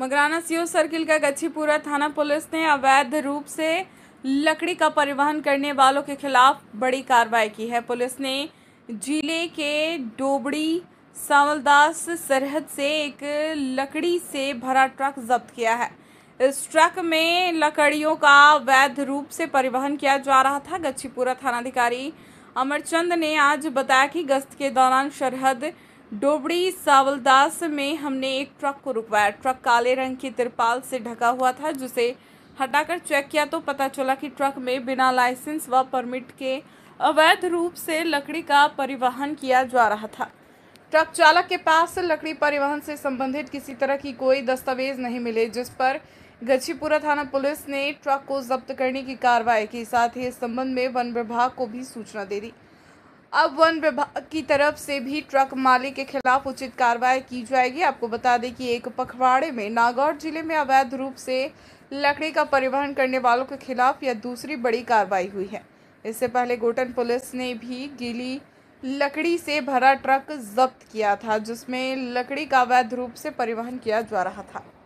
मगराना CO circle का गच्छीपुरा थाना police ने अवैध रूप से लकड़ी का परिवहन करने वालों के खिलाफ बड़ी कार्रवाई की है पुलिस ने जिले के डोबड़ी सावलदास सरहद से एक लकड़ी से भरा ट्रक जब्त किया है इस ट्रक में लकड़ियों का वैध रूप से परिवहन किया जा रहा था गच्छीपुरा थानाधिकारी अमरचंद ने आज बताया कि गश्त के दौरान सरहद डोबड़ी सावलदास में हमने एक ट्रक को रुकवाया ट्रक काले रंग की तिरपाल से ढका हुआ था जिसे हटाकर चेक किया तो पता चला कि ट्रक में बिना लाइसेंस व परमिट के अवैध रूप से लकड़ी का परिवहन किया जा रहा था ट्रक चालक के पास लकड़ी परिवहन से संबंधित किसी तरह की कोई दस्तावेज नहीं मिले जिस पर गछीपुरा थाना पुलिस ने ट्रक को जब्त करने की कार्रवाई की साथ ही इस संबंध में वन विभाग को भी सूचना दे दी अब वन विभाग की तरफ से भी ट्रक मालिक के खिलाफ उचित कार्रवाई की जाएगी आपको बता दें कि एक पखवाड़े में नागौर जिले में अवैध रूप से लकड़ी का परिवहन करने वालों के खिलाफ यह दूसरी बड़ी कार्रवाई हुई है इससे पहले गोटन पुलिस ने भी गीली लकड़ी से भरा ट्रक जब्त किया था जिसमें लकड़ी का अवैध रूप से परिवहन किया जा रहा था